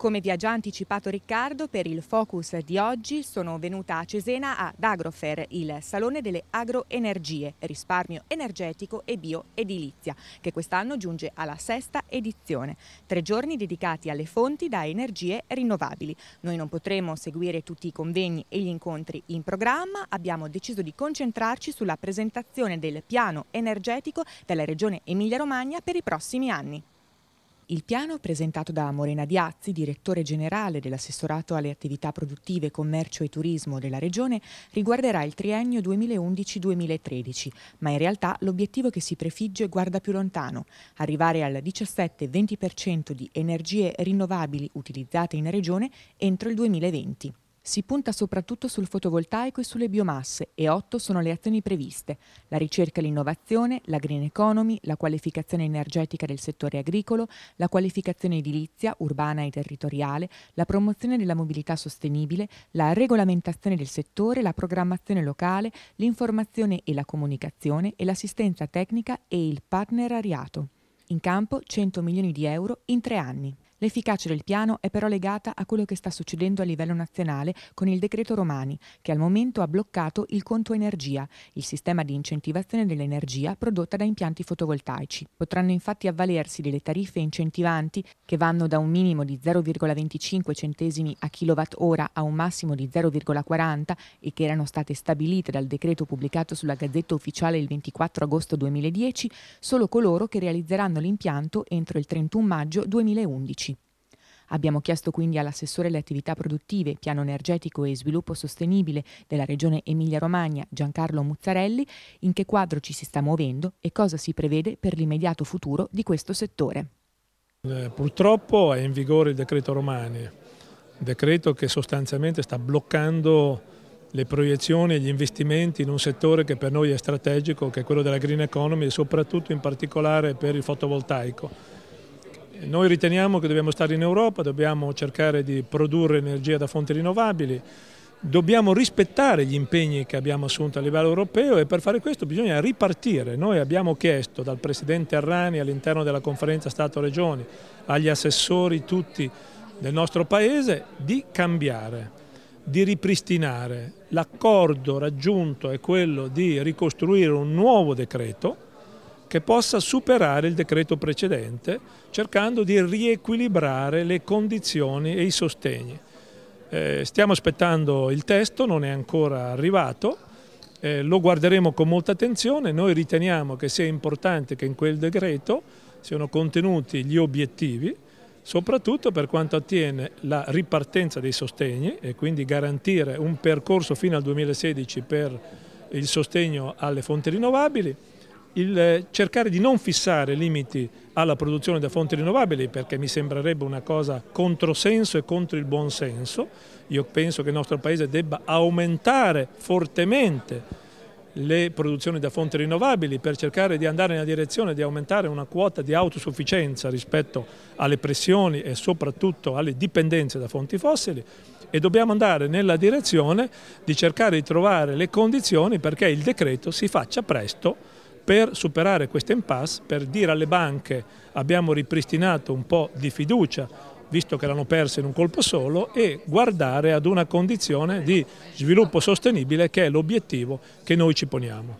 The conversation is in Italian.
Come vi ha già anticipato Riccardo, per il focus di oggi sono venuta a Cesena ad Agrofer, il Salone delle Agroenergie, risparmio energetico e bioedilizia, che quest'anno giunge alla sesta edizione. Tre giorni dedicati alle fonti da energie rinnovabili. Noi non potremo seguire tutti i convegni e gli incontri in programma, abbiamo deciso di concentrarci sulla presentazione del piano energetico della Regione Emilia-Romagna per i prossimi anni. Il piano presentato da Morena Diazzi, direttore generale dell'assessorato alle attività produttive, commercio e turismo della Regione, riguarderà il triennio 2011-2013, ma in realtà l'obiettivo che si prefigge guarda più lontano, arrivare al 17-20% di energie rinnovabili utilizzate in Regione entro il 2020. Si punta soprattutto sul fotovoltaico e sulle biomasse e otto sono le azioni previste. La ricerca e l'innovazione, la green economy, la qualificazione energetica del settore agricolo, la qualificazione edilizia, urbana e territoriale, la promozione della mobilità sostenibile, la regolamentazione del settore, la programmazione locale, l'informazione e la comunicazione e l'assistenza tecnica e il partnerariato. In campo 100 milioni di euro in tre anni. L'efficacia del piano è però legata a quello che sta succedendo a livello nazionale con il decreto Romani, che al momento ha bloccato il conto energia, il sistema di incentivazione dell'energia prodotta da impianti fotovoltaici. Potranno infatti avvalersi delle tariffe incentivanti che vanno da un minimo di 0,25 centesimi a kWh a un massimo di 0,40 e che erano state stabilite dal decreto pubblicato sulla Gazzetta Ufficiale il 24 agosto 2010 solo coloro che realizzeranno l'impianto entro il 31 maggio 2011. Abbiamo chiesto quindi all'assessore alle attività produttive, piano energetico e sviluppo sostenibile della regione Emilia-Romagna, Giancarlo Muzzarelli, in che quadro ci si sta muovendo e cosa si prevede per l'immediato futuro di questo settore. Eh, purtroppo è in vigore il decreto Romani, decreto che sostanzialmente sta bloccando le proiezioni e gli investimenti in un settore che per noi è strategico, che è quello della green economy e soprattutto in particolare per il fotovoltaico noi riteniamo che dobbiamo stare in Europa, dobbiamo cercare di produrre energia da fonti rinnovabili, dobbiamo rispettare gli impegni che abbiamo assunto a livello europeo e per fare questo bisogna ripartire. Noi abbiamo chiesto dal Presidente Arrani all'interno della conferenza Stato-Regioni agli assessori tutti del nostro Paese di cambiare, di ripristinare. L'accordo raggiunto è quello di ricostruire un nuovo decreto che possa superare il decreto precedente cercando di riequilibrare le condizioni e i sostegni. Eh, stiamo aspettando il testo, non è ancora arrivato, eh, lo guarderemo con molta attenzione, noi riteniamo che sia importante che in quel decreto siano contenuti gli obiettivi, soprattutto per quanto attiene la ripartenza dei sostegni e quindi garantire un percorso fino al 2016 per il sostegno alle fonti rinnovabili, il eh, cercare di non fissare limiti alla produzione da fonti rinnovabili perché mi sembrerebbe una cosa controsenso e contro il buonsenso. Io penso che il nostro Paese debba aumentare fortemente le produzioni da fonti rinnovabili per cercare di andare nella direzione di aumentare una quota di autosufficienza rispetto alle pressioni e soprattutto alle dipendenze da fonti fossili e dobbiamo andare nella direzione di cercare di trovare le condizioni perché il decreto si faccia presto per superare questa impasse, per dire alle banche abbiamo ripristinato un po' di fiducia visto che l'hanno persa in un colpo solo, e guardare ad una condizione di sviluppo sostenibile che è l'obiettivo che noi ci poniamo.